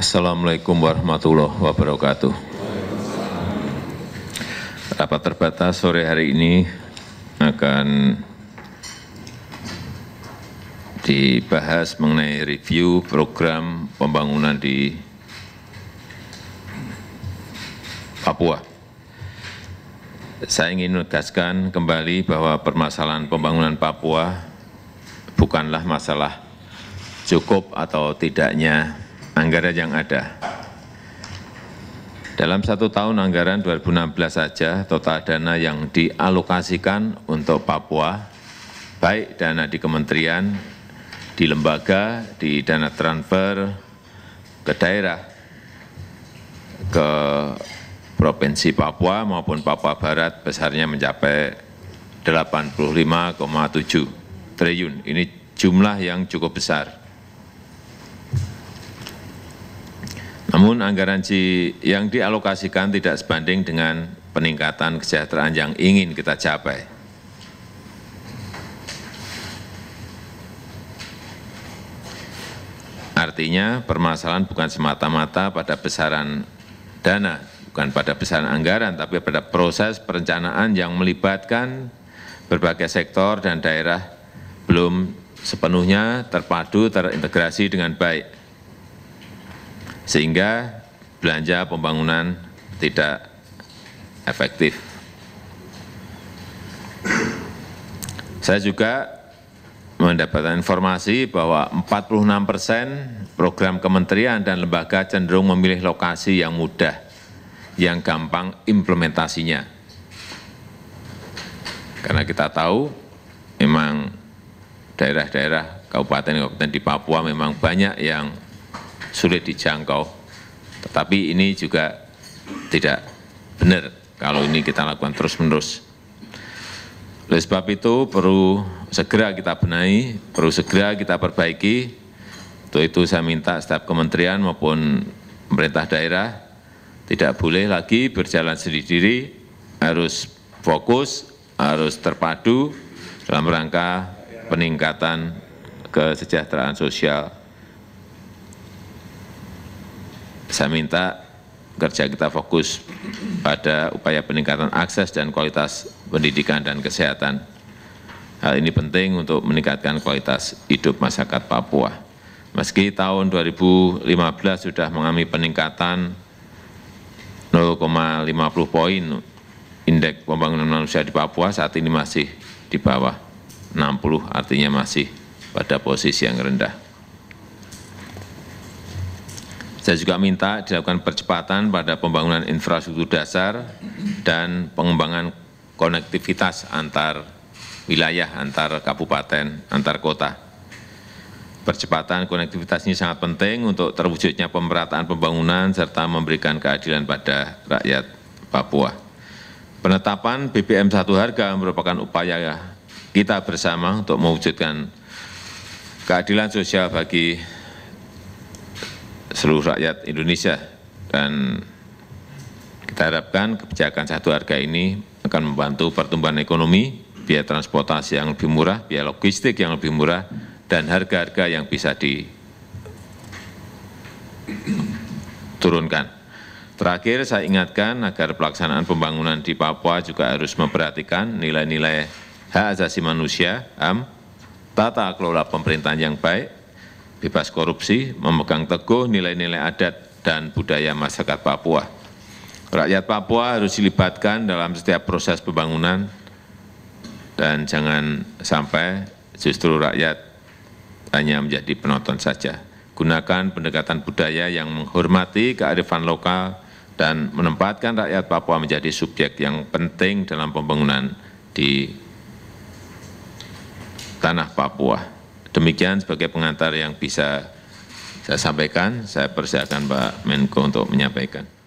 Assalamualaikum warahmatullahi wabarakatuh. Rapat terbatas sore hari ini akan dibahas mengenai review program pembangunan di Papua. Saya ingin menegaskan kembali bahwa permasalahan pembangunan Papua bukanlah masalah cukup atau tidaknya anggaran yang ada. Dalam satu tahun anggaran 2016 saja, total dana yang dialokasikan untuk Papua, baik dana di kementerian, di lembaga, di dana transfer, ke daerah, ke Provinsi Papua maupun Papua Barat besarnya mencapai 85,7 triliun. Ini jumlah yang cukup besar. Namun anggaran yang dialokasikan tidak sebanding dengan peningkatan kesejahteraan yang ingin kita capai. Artinya permasalahan bukan semata-mata pada besaran dana, bukan pada besaran anggaran, tapi pada proses perencanaan yang melibatkan berbagai sektor dan daerah belum sepenuhnya terpadu, terintegrasi dengan baik sehingga belanja pembangunan tidak efektif. Saya juga mendapatkan informasi bahwa 46 persen program kementerian dan lembaga cenderung memilih lokasi yang mudah, yang gampang implementasinya. Karena kita tahu memang daerah-daerah kabupaten-kabupaten di Papua memang banyak yang sulit dijangkau. Tetapi ini juga tidak benar kalau ini kita lakukan terus-menerus. Oleh sebab itu perlu segera kita benahi, perlu segera kita perbaiki. Untuk itu saya minta setiap kementerian maupun pemerintah daerah tidak boleh lagi berjalan sendiri-diri, harus fokus, harus terpadu dalam rangka peningkatan kesejahteraan sosial saya minta kerja kita fokus pada upaya peningkatan akses dan kualitas pendidikan dan kesehatan. Hal ini penting untuk meningkatkan kualitas hidup masyarakat Papua. Meski tahun 2015 sudah mengalami peningkatan 0,50 poin indeks pembangunan manusia di Papua saat ini masih di bawah 60, artinya masih pada posisi yang rendah saya juga minta dilakukan percepatan pada pembangunan infrastruktur dasar dan pengembangan konektivitas antar wilayah, antar kabupaten, antar kota. Percepatan konektivitas ini sangat penting untuk terwujudnya pemerataan pembangunan serta memberikan keadilan pada rakyat Papua. Penetapan BBM satu harga merupakan upaya kita bersama untuk mewujudkan keadilan sosial bagi seluruh rakyat Indonesia dan kita harapkan kebijakan satu harga ini akan membantu pertumbuhan ekonomi, biaya transportasi yang lebih murah, biaya logistik yang lebih murah, dan harga-harga yang bisa diturunkan. Terakhir, saya ingatkan agar pelaksanaan pembangunan di Papua juga harus memperhatikan nilai-nilai hak asasi manusia, HAM, tata kelola pemerintahan yang baik, bebas korupsi, memegang teguh nilai-nilai adat dan budaya masyarakat Papua. Rakyat Papua harus dilibatkan dalam setiap proses pembangunan dan jangan sampai justru rakyat hanya menjadi penonton saja. Gunakan pendekatan budaya yang menghormati kearifan lokal dan menempatkan rakyat Papua menjadi subjek yang penting dalam pembangunan di tanah Papua. Demikian sebagai pengantar yang bisa saya sampaikan, saya persilakan Pak Menko untuk menyampaikan.